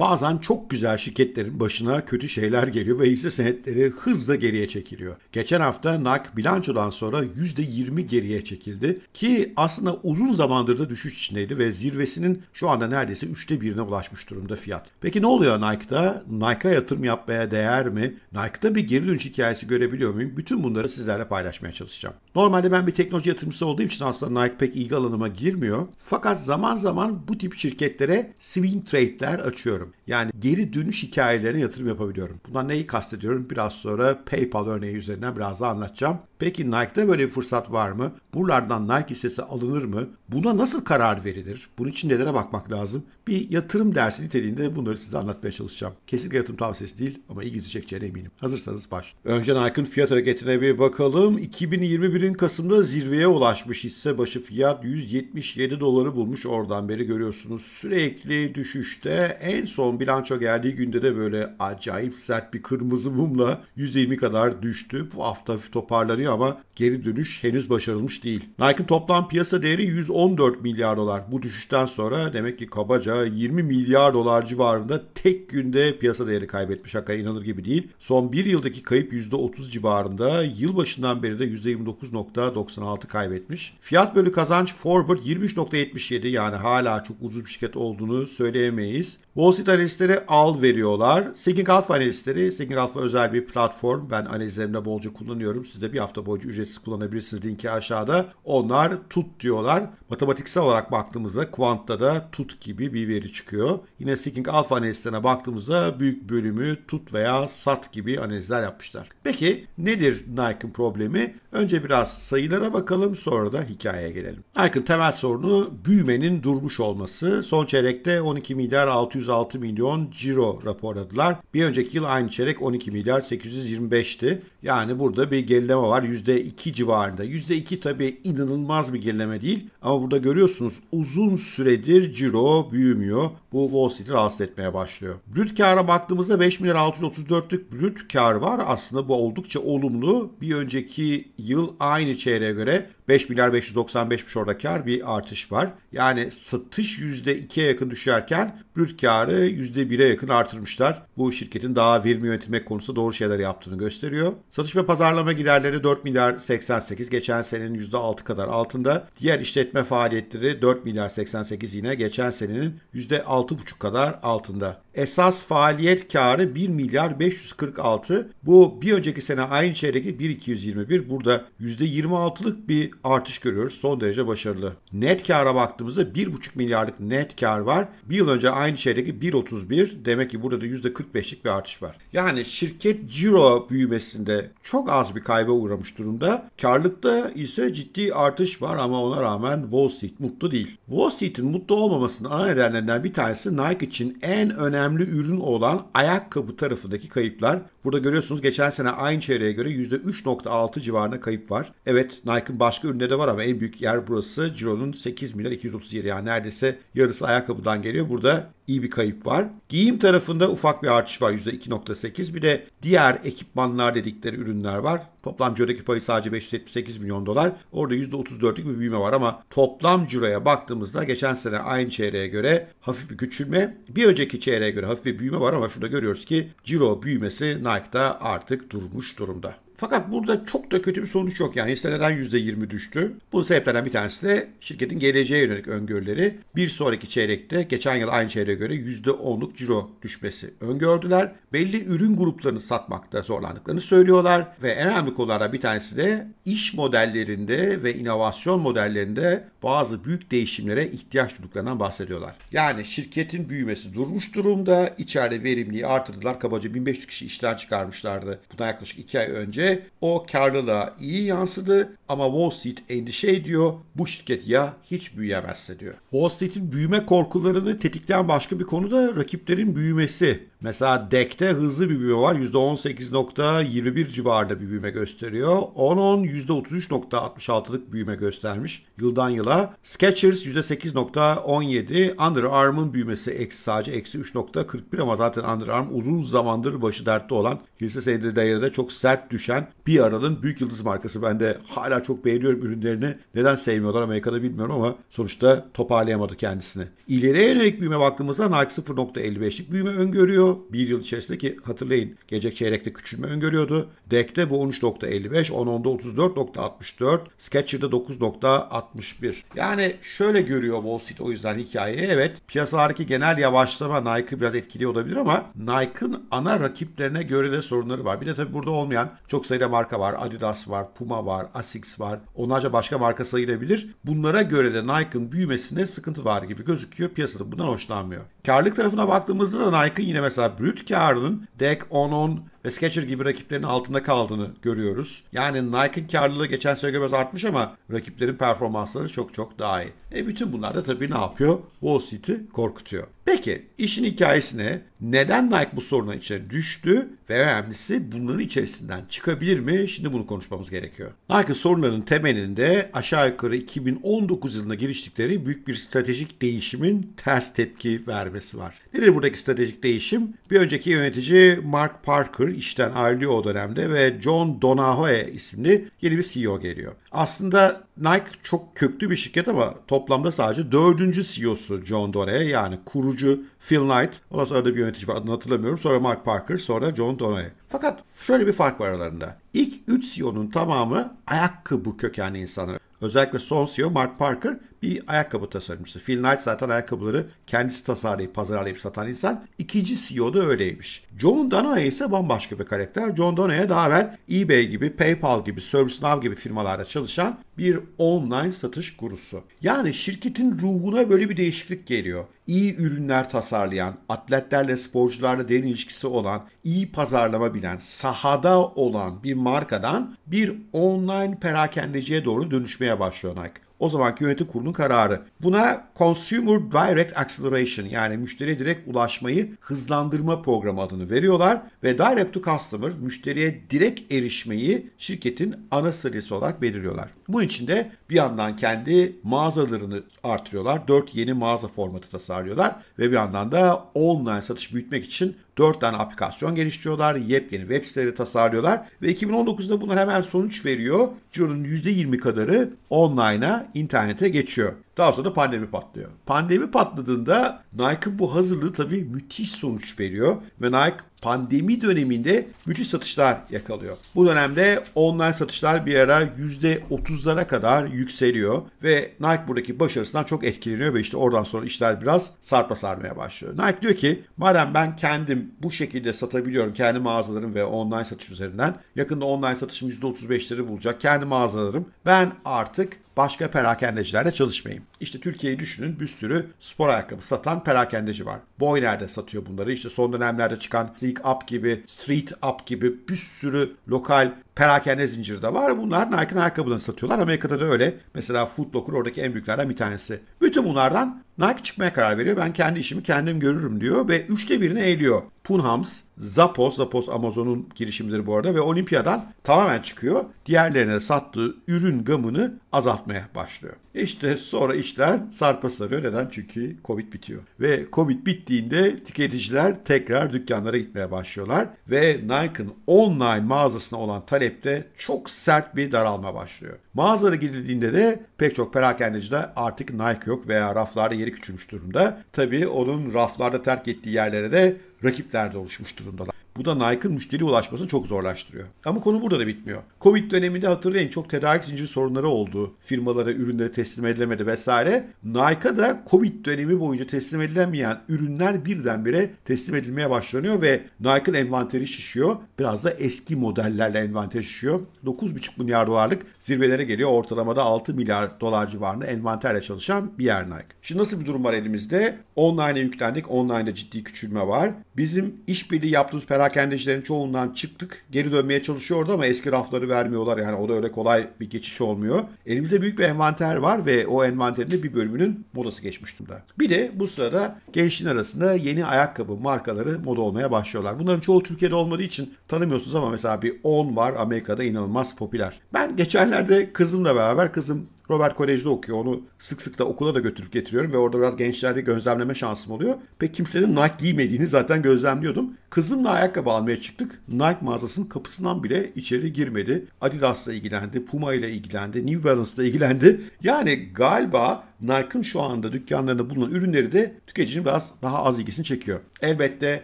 Bazen çok güzel şirketlerin başına kötü şeyler geliyor ve hisse senetleri hızla geriye çekiliyor. Geçen hafta NAC bilançodan sonra %20 geriye çekildi ki aslında uzun zamandır da düşüş içindeydi ve zirvesinin şu anda neredeyse üçte birine ulaşmış durumda fiyat. Peki ne oluyor Nike'da? Nike'a yatırım yapmaya değer mi? Nike'da bir geri dönüş hikayesi görebiliyor muyum? Bütün bunları sizlerle paylaşmaya çalışacağım. Normalde ben bir teknoloji yatırımcısı olduğum için aslında Nike pek ilgi alanıma girmiyor. Fakat zaman zaman bu tip şirketlere swing trade'ler açıyorum yapabiliyorum. Yani geri dönüş hikayelerine yatırım yapabiliyorum. Bundan neyi kastediyorum? Biraz sonra PayPal örneği üzerinden biraz daha anlatacağım. Peki Nike'da böyle bir fırsat var mı? Buralardan Nike hissesi alınır mı? Buna nasıl karar verilir? Bunun için nelere bakmak lazım? Bir yatırım dersi niteliğinde bunları size anlatmaya çalışacağım. Kesinlikle yatırım tavsiyesi değil ama ilginizi çekeceğine eminim. Hazırsanız başlayın. Önce Nike'ın fiyat hareketine bir bakalım. 2021'in Kasım'da zirveye ulaşmış hisse başı fiyat 177 doları bulmuş. Oradan beri görüyorsunuz sürekli düşüşte en son son bilanço geldiği günde de böyle acayip sert bir kırmızı mumla 120 kadar düştü. Bu hafta toparlanıyor ama geri dönüş henüz başarılmış değil. Nike'ın toplam piyasa değeri 114 milyar dolar. Bu düşüşten sonra demek ki kabaca 20 milyar dolar civarında tek günde piyasa değeri kaybetmiş. Hakikaten inanılır gibi değil. Son bir yıldaki kayıp %30 civarında. Yılbaşından beri de %29.96 kaybetmiş. Fiyat bölü kazanç forward 23.77 yani hala çok ucuz bir şirket olduğunu söyleyemeyiz. Wall Sit analistlere al veriyorlar. Seeking Alpha analistleri, Seeking Alpha özel bir platform. Ben analizlerimde bolca kullanıyorum. Siz de bir hafta boyunca ücretsiz kullanabilirsiniz. Linki aşağıda. Onlar tut diyorlar. Matematiksel olarak baktığımızda kuantta da tut gibi bir veri çıkıyor. Yine Seeking Alpha analistlerine baktığımızda büyük bölümü tut veya sat gibi analizler yapmışlar. Peki nedir Nike'ın problemi? Önce biraz sayılara bakalım sonra da hikayeye gelelim. Nike'ın temel sorunu büyümenin durmuş olması. Son çeyrekte 12 milyar 606 26 milyon ciro raporladılar. Bir önceki yıl aynı çeyrek 12 milyar 825'ti. Yani burada bir gerileme var %2 civarında. %2 tabii inanılmaz bir gerileme değil ama burada görüyorsunuz uzun süredir ciro büyümüyor. Bu Wall Street'i rahatsız etmeye başlıyor. Brüt kâra baktığımızda 5 milyar 634'lük brüt kar var. Aslında bu oldukça olumlu. Bir önceki yıl aynı çeyreğe göre 5 milyar 595'miş orada kar bir artış var. Yani satış %2'ye yakın düşerken brüt karı %1'e yakın artırmışlar. Bu şirketin daha verimi yönetmek konusunda doğru şeyler yaptığını gösteriyor. Satış ve pazarlama giderleri 4 milyar 88 geçen senenin %6 kadar altında. Diğer işletme faaliyetleri 4 milyar 88 yine geçen senenin %6,5 kadar altında. Esas faaliyet karı 1 milyar 546. Bu bir önceki sene aynı çeyrekte 1.221. Burada %26'lık bir artış görüyoruz. Son derece başarılı. Net kâra baktığımızda 1,5 milyarlık net kar var. Bir yıl önce aynı çeyrekte 1.31 demek ki burada da %45'lik bir artış var. Yani şirket ciro büyümesinde çok az bir kayba uğramış durumda. Karlıkta ise ciddi artış var ama ona rağmen Wall Street mutlu değil. Wall Street'in mutlu olmamasının ana nedenlerinden bir tanesi Nike için en önemli ürün olan ayakkabı tarafındaki kayıplar. Burada görüyorsunuz geçen sene aynı çeyreğe göre %3.6 civarında kayıp var. Evet Nike'ın başka üründe de var ama en büyük yer burası. Ciro'nun 8 milyar 237 yani neredeyse yarısı ayakkabıdan geliyor. Burada iyi bir kayıp var. Giyim tarafında ufak bir artış var %2.8. Bir de diğer ekipmanlar dedikleri ürünler var. Toplam cirodaki payı sadece 578 milyon dolar. Orada %34'lük bir büyüme var ama toplam ciroya baktığımızda geçen sene aynı çeyreğe göre hafif bir küçülme. Bir önceki çeyreğe göre hafif bir büyüme var ama şurada görüyoruz ki ciro büyümesi Nike'da artık durmuş durumda. Fakat burada çok da kötü bir sonuç yok. Yani hisselerden %20 düştü. Bunun sebeplerinden bir tanesi de şirketin geleceğe yönelik öngörüleri bir sonraki çeyrekte geçen yıl aynı çeyreğe göre %10'luk ciro düşmesi öngördüler. Belli ürün gruplarını satmakta zorlandıklarını söylüyorlar ve en önemli konulardan bir tanesi de iş modellerinde ve inovasyon modellerinde bazı büyük değişimlere ihtiyaç duyduklarından bahsediyorlar. Yani şirketin büyümesi durmuş durumda. İçeride verimliği artırdılar. Kabaca 1500 kişi işten çıkarmışlardı. buna yaklaşık 2 ay önce şirkette o karlılığa iyi yansıdı ama Wall Street endişe ediyor. Bu şirket ya hiç büyüyemezse diyor. Wall Street'in büyüme korkularını tetikleyen başka bir konu da rakiplerin büyümesi. Mesela DEC'te hızlı bir büyüme var. %18.21 civarında bir büyüme gösteriyor. 10-10 %33.66'lık büyüme göstermiş yıldan yıla. Skechers %8.17. Under Armour'ın büyümesi eksi sadece eksi 3.41 ama zaten Under Armour uzun zamandır başı dertte olan hisse senedi değerine çok sert düşen üreten bir aranın büyük yıldız markası. Ben de hala çok beğeniyorum ürünlerini. Neden sevmiyorlar Amerika'da bilmiyorum ama sonuçta toparlayamadı kendisini. İleriye yönelik büyüme baktığımızda Nike 0.55'lik büyüme öngörüyor. Bir yıl içerisinde ki hatırlayın gelecek çeyrekte küçülme öngörüyordu. DEC'te bu 13.55, Onon'da 34.64, Skechers 9.61. Yani şöyle görüyor Wall Street o yüzden hikayeyi. Evet piyasalardaki genel yavaşlama Nike'ı biraz etkiliyor olabilir ama Nike'ın ana rakiplerine göre de sorunları var. Bir de tabii burada olmayan çok sayıda marka var. Adidas var, Puma var, Asics var. Onlarca başka marka sayılabilir. Bunlara göre de Nike'ın büyümesinde sıkıntı var gibi gözüküyor. Piyasada bundan hoşlanmıyor. Karlık tarafına baktığımızda da Nike'ın yine mesela brüt karının DEC 10-10 ve Skechers gibi rakiplerin altında kaldığını görüyoruz. Yani Nike'ın karlılığı geçen sene göre biraz artmış ama rakiplerin performansları çok çok daha iyi. E bütün bunlar da tabii ne yapıyor? Wall Street'i korkutuyor. Peki işin hikayesine Neden Nike bu soruna içine düştü ve önemlisi bunların içerisinden çıkabilir mi? Şimdi bunu konuşmamız gerekiyor. Nike sorunlarının temelinde aşağı yukarı 2019 yılında giriştikleri büyük bir stratejik değişimin ters tepki vermesi var. Nedir buradaki stratejik değişim? Bir önceki yönetici Mark Parker işten ayrılıyor o dönemde ve John Donahoe isimli yeni bir CEO geliyor. Aslında Nike çok köklü bir şirket ama toplamda sadece dördüncü CEO'su John Donahoe yani kurucu Phil Knight. Ondan sonra da bir yönetici var adını hatırlamıyorum. Sonra Mark Parker sonra John Donahoe. Fakat şöyle bir fark var aralarında. İlk üç CEO'nun tamamı ayakkabı kökenli insanlar. Özellikle son CEO Mark Parker bir ayakkabı tasarımcısı. Phil Knight zaten ayakkabıları kendisi tasarlayıp pazarlayıp satan insan. İkinci CEO da öyleymiş. John Donahue ise bambaşka bir karakter. John Donahue daha evvel eBay gibi, PayPal gibi, ServiceNow gibi firmalarda çalışan bir online satış gurusu. Yani şirketin ruhuna böyle bir değişiklik geliyor. İyi ürünler tasarlayan, atletlerle, sporcularla derin ilişkisi olan, iyi pazarlama bilen, sahada olan bir markadan bir online perakendeciye doğru dönüşmeye başlıyor Nike o zamanki yönetim kurulunun kararı. Buna Consumer Direct Acceleration yani müşteriye direkt ulaşmayı hızlandırma programı adını veriyorlar ve Direct to Customer müşteriye direkt erişmeyi şirketin ana stratejisi olarak belirliyorlar. Bunun için de bir yandan kendi mağazalarını artırıyorlar. 4 yeni mağaza formatı tasarlıyorlar ve bir yandan da online satış büyütmek için 4 tane aplikasyon geliştiriyorlar. Yepyeni web siteleri tasarlıyorlar ve 2019'da bunlar hemen sonuç veriyor. Ciro'nun %20 kadarı online'a internete geçiyor. Daha sonra da pandemi patlıyor. Pandemi patladığında Nike'ın bu hazırlığı tabii müthiş sonuç veriyor ve Nike pandemi döneminde müthiş satışlar yakalıyor. Bu dönemde online satışlar bir ara %30'lara kadar yükseliyor ve Nike buradaki başarısından çok etkileniyor ve işte oradan sonra işler biraz sarpa sarmaya başlıyor. Nike diyor ki madem ben kendim bu şekilde satabiliyorum kendi mağazalarım ve online satış üzerinden yakında online satışım %35'leri bulacak kendi mağazalarım ben artık başka perakendecilerle çalışmayayım. İşte Türkiye'yi düşünün bir sürü spor ayakkabı satan perakendeci var. Boy nerede satıyor bunları? İşte son dönemlerde çıkan Seek Up gibi, Street Up gibi bir sürü lokal perakende zinciri de var. Bunlar Nike'ın ayakkabılarını satıyorlar. Amerika'da da öyle. Mesela Foot Locker oradaki en büyüklerden bir tanesi. Bütün bunlardan Nike çıkmaya karar veriyor. Ben kendi işimi kendim görürüm diyor ve üçte birini eğiliyor. Tunhams, Zappos, Zappos Amazon'un girişimidir bu arada ve Olimpiya'dan tamamen çıkıyor. Diğerlerine sattığı ürün gamını azaltmaya başlıyor. İşte sonra işler sarpa sarıyor. Neden? Çünkü Covid bitiyor. Ve Covid bittiğinde tüketiciler tekrar dükkanlara gitmeye başlıyorlar. Ve Nike'ın online mağazasına olan talepte çok sert bir daralma başlıyor. Mağazalara gidildiğinde de pek çok perakendeci de artık Nike yok veya raflarda yeri küçülmüş durumda. Tabii onun raflarda terk ettiği yerlere de rakipler de oluşmuş durumdalar. Bu da Nike'ın müşteri ulaşmasını çok zorlaştırıyor. Ama konu burada da bitmiyor. Covid döneminde hatırlayın çok tedarik zinciri sorunları oldu. Firmalara ürünleri teslim edilemedi vesaire. Nike'a da Covid dönemi boyunca teslim edilemeyen ürünler birdenbire teslim edilmeye başlanıyor ve Nike'ın envanteri şişiyor. Biraz da eski modellerle envanteri şişiyor. 9,5 milyar dolarlık zirvelere geliyor. Ortalamada 6 milyar dolar civarında envanterle çalışan bir yer Nike. Şimdi nasıl bir durum var elimizde? Online'e yüklendik. Online'da ciddi küçülme var. Bizim işbirliği yaptığımız perak perakendecilerin çoğundan çıktık. Geri dönmeye çalışıyordu ama eski rafları vermiyorlar. Yani o da öyle kolay bir geçiş olmuyor. Elimizde büyük bir envanter var ve o envanterin de bir bölümünün modası geçmiş durumda. Bir de bu sırada gençliğin arasında yeni ayakkabı markaları moda olmaya başlıyorlar. Bunların çoğu Türkiye'de olmadığı için tanımıyorsunuz ama mesela bir On var Amerika'da inanılmaz popüler. Ben geçenlerde kızımla beraber kızım Robert Kolej'de okuyor. Onu sık sık da okula da götürüp getiriyorum ve orada biraz gençleri gözlemleme şansım oluyor. Pek kimsenin Nike giymediğini zaten gözlemliyordum. Kızımla ayakkabı almaya çıktık. Nike mağazasının kapısından bile içeri girmedi. Adidas'la ilgilendi, Puma ile ilgilendi, New Balance'la ilgilendi. Yani galiba Nike'ın şu anda dükkanlarında bulunan ürünleri de tüketicinin biraz daha az ilgisini çekiyor. Elbette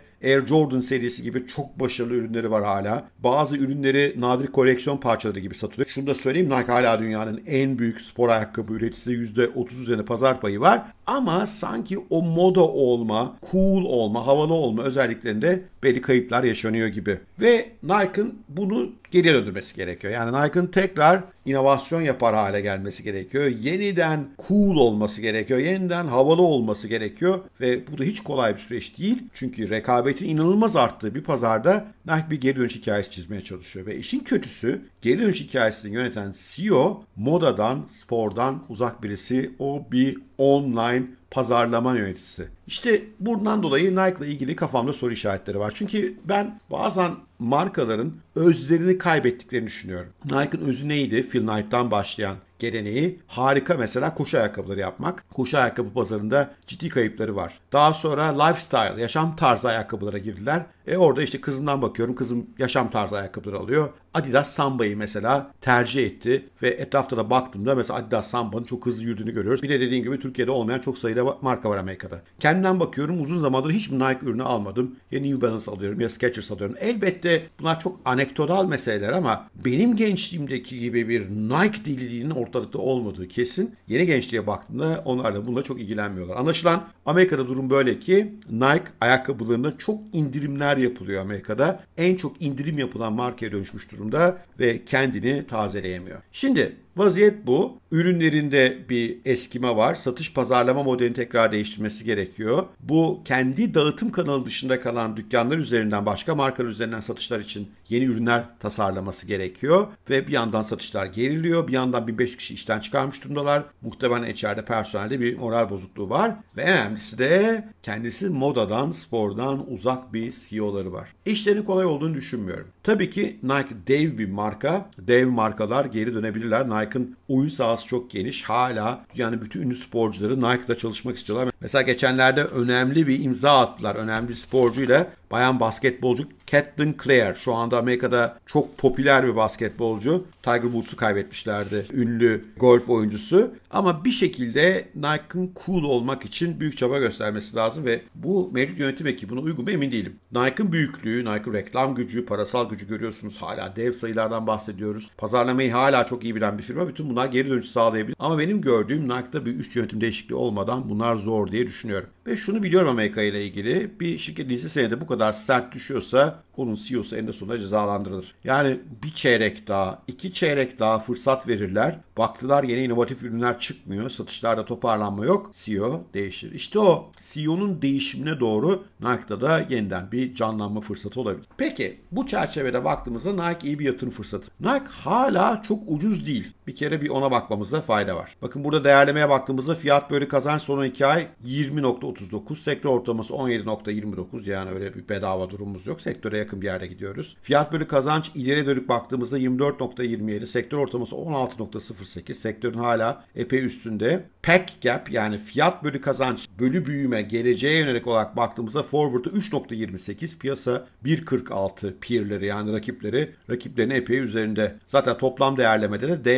Air Jordan serisi gibi çok başarılı ürünleri var hala. Bazı ürünleri nadir koleksiyon parçaları gibi satılıyor. Şunu da söyleyeyim Nike hala dünyanın en büyük spor ayakkabı üreticisi %30 üzerine pazar payı var. Ama sanki o moda olma, cool olma, havalı olma özelliklerinde belli kayıplar yaşanıyor gibi. Ve Nike'ın bunu geriye döndürmesi gerekiyor. Yani Nike'ın tekrar inovasyon yapar hale gelmesi gerekiyor. Yeniden cool olması gerekiyor. Yeniden havalı olması gerekiyor. Ve bu da hiç kolay bir süreç değil. Çünkü rekabet rekabetin inanılmaz arttığı bir pazarda Nike bir geri dönüş hikayesi çizmeye çalışıyor. Ve işin kötüsü geri dönüş hikayesini yöneten CEO modadan, spordan uzak birisi. O bir online pazarlama yöneticisi. İşte buradan dolayı Nike'la ilgili kafamda soru işaretleri var. Çünkü ben bazen markaların özlerini kaybettiklerini düşünüyorum. Nike'ın özü neydi? Phil Knight'tan başlayan geleneği harika mesela koşu ayakkabıları yapmak. Koşu ayakkabı pazarında ciddi kayıpları var. Daha sonra lifestyle, yaşam tarzı ayakkabılara girdiler. E orada işte kızımdan bakıyorum. Kızım yaşam tarzı ayakkabıları alıyor. Adidas Samba'yı mesela tercih etti ve etrafta da baktığımda mesela Adidas Samba'nın çok hızlı yürüdüğünü görüyoruz. Bir de dediğim gibi Türkiye'de olmayan çok sayıda marka var Amerika'da. Kendimden bakıyorum uzun zamandır hiç Nike ürünü almadım. Ya New Balance alıyorum ya Skechers alıyorum. Elbette bunlar çok anekdotal meseleler ama benim gençliğimdeki gibi bir Nike dililiğinin ortalıkta olmadığı kesin. Yeni gençliğe baktığımda onlar da bununla çok ilgilenmiyorlar. Anlaşılan Amerika'da durum böyle ki Nike ayakkabılarında çok indirimler indirimler yapılıyor Amerika'da. En çok indirim yapılan markaya dönüşmüş durumda ve kendini tazeleyemiyor. Şimdi Vaziyet bu. Ürünlerinde bir eskime var. Satış pazarlama modelini tekrar değiştirmesi gerekiyor. Bu kendi dağıtım kanalı dışında kalan dükkanlar üzerinden başka markalar üzerinden satışlar için yeni ürünler tasarlaması gerekiyor. Ve bir yandan satışlar geriliyor. Bir yandan 1500 kişi işten çıkarmış durumdalar. Muhtemelen içeride personelde bir moral bozukluğu var. Ve en önemlisi de kendisi modadan, spordan uzak bir CEO'ları var. İşlerin kolay olduğunu düşünmüyorum. Tabii ki Nike dev bir marka. Dev markalar geri dönebilirler. Nike'ın oyun sahası çok geniş. Hala yani bütün ünlü sporcuları Nike'da çalışmak istiyorlar. Mesela geçenlerde önemli bir imza attılar. Önemli bir sporcuyla bayan basketbolcu Catelyn Clare. Şu anda Amerika'da çok popüler bir basketbolcu. Tiger Woods'u kaybetmişlerdi. Ünlü golf oyuncusu. Ama bir şekilde Nike'ın cool olmak için büyük çaba göstermesi lazım ve bu mevcut yönetim ekibine uygun mu emin değilim. Nike'ın büyüklüğü, Nike'ın reklam gücü, parasal gücü görüyorsunuz. Hala dev sayılardan bahsediyoruz. Pazarlamayı hala çok iyi bilen bir firma. Bütün bunlar geri dönüş sağlayabilir. Ama benim gördüğüm Nike'da bir üst yönetim değişikliği olmadan bunlar zor diye diye düşünüyorum. Ve şunu biliyorum Amerika ile ilgili. Bir şirket hisse senedi bu kadar sert düşüyorsa onun CEO'su en sonunda cezalandırılır. Yani bir çeyrek daha, iki çeyrek daha fırsat verirler. Baktılar yeni inovatif ürünler çıkmıyor. Satışlarda toparlanma yok. CEO değişir. İşte o CEO'nun değişimine doğru Nike'da da yeniden bir canlanma fırsatı olabilir. Peki bu çerçevede baktığımızda Nike iyi bir yatırım fırsatı. Nike hala çok ucuz değil. Bir kere bir ona bakmamızda fayda var. Bakın burada değerlemeye baktığımızda fiyat bölü kazanç son 2 ay 20.39. Sektör ortalaması 17.29. Yani öyle bir bedava durumumuz yok. Sektöre yakın bir yerde gidiyoruz. Fiyat bölü kazanç ileri dönük baktığımızda 24.27. Sektör ortalaması 16.08. Sektörün hala epey üstünde. Pack gap yani fiyat bölü kazanç bölü büyüme geleceğe yönelik olarak baktığımızda forward'ı 3.28 piyasa 1.46 peerleri yani rakipleri rakiplerin epey üzerinde. Zaten toplam değerlemede de D-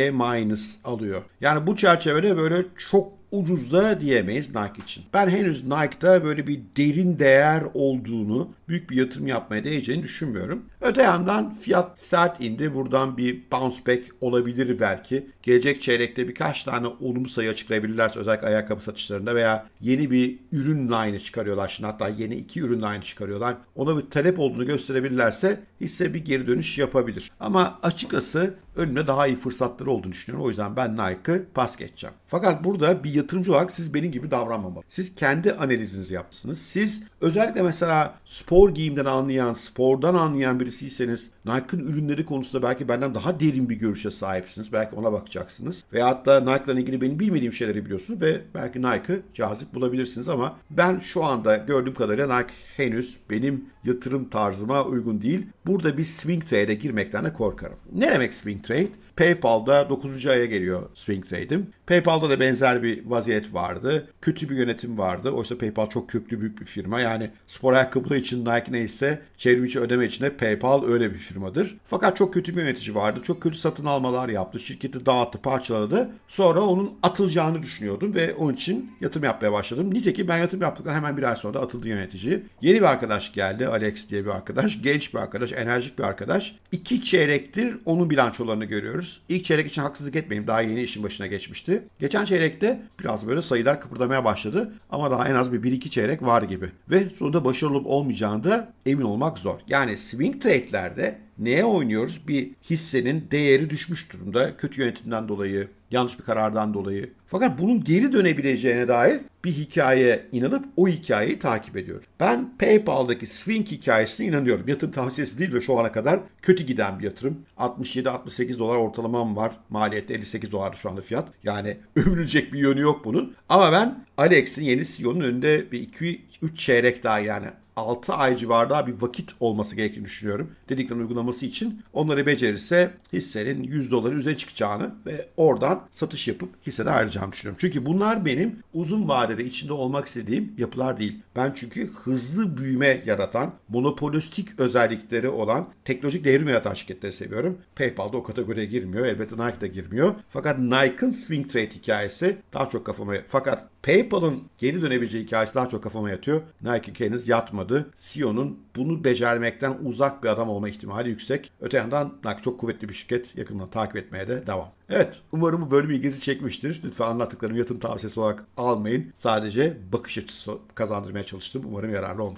alıyor. Yani bu çerçevede böyle çok ucuz da diyemeyiz Nike için. Ben henüz Nike'da böyle bir derin değer olduğunu, büyük bir yatırım yapmaya değeceğini düşünmüyorum. Öte yandan fiyat sert indi. Buradan bir bounce back olabilir belki. Gelecek çeyrekte birkaç tane olumlu sayı açıklayabilirlerse özellikle ayakkabı satışlarında veya yeni bir ürün line çıkarıyorlar şimdi hatta yeni iki ürün line çıkarıyorlar. Ona bir talep olduğunu gösterebilirlerse hisse bir geri dönüş yapabilir. Ama açıkçası önüne daha iyi fırsatları olduğunu düşünüyorum. O yüzden ben Nike'ı pas geçeceğim. Fakat burada bir yatırımcı olarak siz benim gibi davranmamalı. Siz kendi analizinizi yapmışsınız. Siz özellikle mesela spor giyimden anlayan, spordan anlayan birisiyseniz Nike'ın ürünleri konusunda belki benden daha derin bir görüşe sahipsiniz. Belki ona bakacaksınız. Veya hatta Nike'la ilgili benim bilmediğim şeyleri biliyorsunuz ve belki Nike'ı cazip bulabilirsiniz ama ben şu anda gördüğüm kadarıyla Nike henüz benim yatırım tarzıma uygun değil. Burada bir swing trade'e girmekten de korkarım. Ne demek swing trade? PayPal'da 9. aya geliyor swing trade'im. PayPal'da da benzer bir vaziyet vardı. Kötü bir yönetim vardı. Oysa PayPal çok köklü büyük bir firma. Yani spor ayakkabıları için Nike neyse çevrimiçi ödeme için de PayPal öyle bir firmadır. Fakat çok kötü bir yönetici vardı. Çok kötü satın almalar yaptı. Şirketi dağıttı, parçaladı. Sonra onun atılacağını düşünüyordum ve onun için yatırım yapmaya başladım. Nitekim ben yatırım yaptıktan hemen bir ay sonra da atıldı yönetici. Yeni bir arkadaş geldi. Alex diye bir arkadaş. Genç bir arkadaş, enerjik bir arkadaş. İki çeyrektir onun bilançolarını görüyoruz. İlk çeyrek için haksızlık etmeyeyim Daha yeni işin başına geçmişti. Geçen çeyrekte biraz böyle sayılar kıpırdamaya başladı ama daha en az bir 1-2 çeyrek var gibi. Ve sonunda başarılı olup olmayacağını da emin olmak zor. Yani swing trade'lerde neye oynuyoruz? Bir hissenin değeri düşmüş durumda kötü yönetimden dolayı, yanlış bir karardan dolayı. Fakat bunun geri dönebileceğine dair bir hikaye inanıp o hikayeyi takip ediyoruz. Ben PayPal'daki swing hikayesine inanıyorum. Yatırım tavsiyesi değil ve şu ana kadar kötü giden bir yatırım. 67-68 dolar ortalamam var. Maliyette 58 dolar şu anda fiyat. Yani övünülecek bir yönü yok bunun. Ama ben Alex'in yeni CEO'nun önünde bir 2-3 çeyrek daha yani 6 ay civarında bir vakit olması gerektiğini düşünüyorum. Dediklerin uygulaması için onları becerirse hissenin 100 doları üzerine çıkacağını ve oradan satış yapıp hisseden ayrılacağımı düşünüyorum. Çünkü bunlar benim uzun vadede içinde olmak istediğim yapılar değil. Ben çünkü hızlı büyüme yaratan, monopolistik özellikleri olan, teknolojik devrim yaratan şirketleri seviyorum. PayPal da o kategoriye girmiyor. Elbette Nike de girmiyor. Fakat Nike'ın swing trade hikayesi daha çok kafama fakat PayPal'ın geri dönebileceği hikayesi daha çok kafama yatıyor. Nike henüz yatmadı. CEO'nun bunu becermekten uzak bir adam olma ihtimali yüksek. Öte yandan Nike çok kuvvetli bir şirket. Yakından takip etmeye de devam. Evet umarım bu bölüm ilginizi çekmiştir. Lütfen anlattıklarımı yatım tavsiyesi olarak almayın. Sadece bakış açısı kazandırmaya çalıştım. Umarım yararlı olmuş.